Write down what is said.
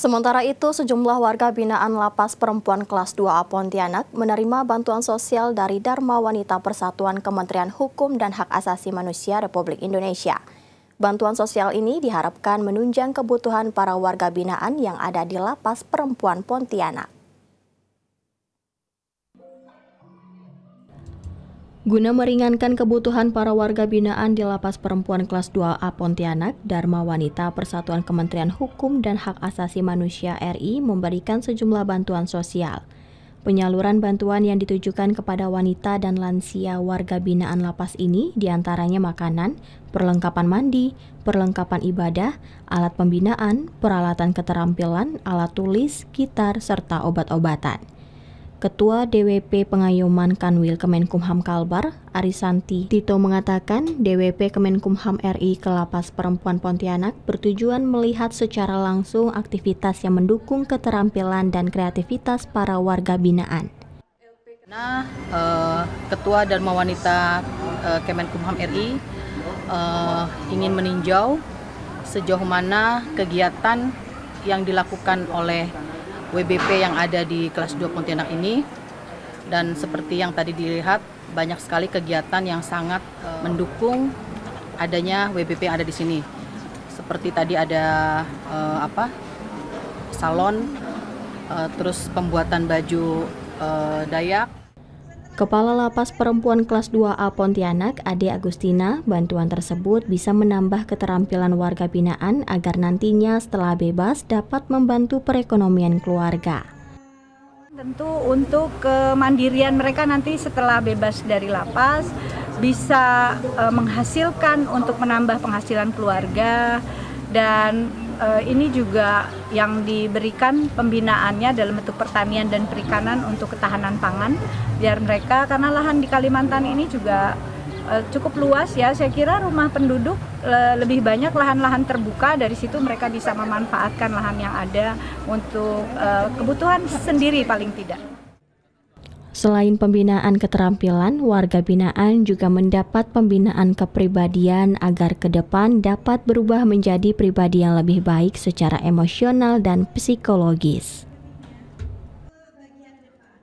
Sementara itu, sejumlah warga binaan lapas perempuan kelas 2A Pontianak menerima bantuan sosial dari Dharma Wanita Persatuan Kementerian Hukum dan Hak Asasi Manusia Republik Indonesia. Bantuan sosial ini diharapkan menunjang kebutuhan para warga binaan yang ada di lapas perempuan Pontianak. Guna meringankan kebutuhan para warga binaan di lapas perempuan kelas 2A Pontianak, Dharma Wanita Persatuan Kementerian Hukum dan Hak Asasi Manusia RI memberikan sejumlah bantuan sosial. Penyaluran bantuan yang ditujukan kepada wanita dan lansia warga binaan lapas ini diantaranya makanan, perlengkapan mandi, perlengkapan ibadah, alat pembinaan, peralatan keterampilan, alat tulis, gitar, serta obat-obatan. Ketua DWP Pengayoman Kanwil Kemenkumham Kalbar, Arisanti Tito mengatakan DWP Kemenkumham RI ke Lapas Perempuan Pontianak bertujuan melihat secara langsung aktivitas yang mendukung keterampilan dan kreativitas para warga binaan. Nah, eh, Ketua Dharma Wanita eh, Kemenkumham RI eh, ingin meninjau sejauh mana kegiatan yang dilakukan oleh WBP yang ada di kelas 2 Pontianak ini dan seperti yang tadi dilihat banyak sekali kegiatan yang sangat eh, mendukung adanya WBP yang ada di sini. Seperti tadi ada eh, apa? salon eh, terus pembuatan baju eh, Dayak Kepala Lapas Perempuan Kelas 2A Pontianak, Ade Agustina, bantuan tersebut bisa menambah keterampilan warga binaan agar nantinya setelah bebas dapat membantu perekonomian keluarga. Tentu untuk kemandirian eh, mereka nanti setelah bebas dari lapas bisa eh, menghasilkan untuk menambah penghasilan keluarga dan uh, ini juga yang diberikan pembinaannya dalam bentuk pertanian dan perikanan untuk ketahanan pangan biar mereka karena lahan di Kalimantan ini juga uh, cukup luas ya saya kira rumah penduduk uh, lebih banyak lahan-lahan terbuka dari situ mereka bisa memanfaatkan lahan yang ada untuk uh, kebutuhan sendiri paling tidak. Selain pembinaan keterampilan, warga binaan juga mendapat pembinaan kepribadian agar ke depan dapat berubah menjadi pribadi yang lebih baik secara emosional dan psikologis.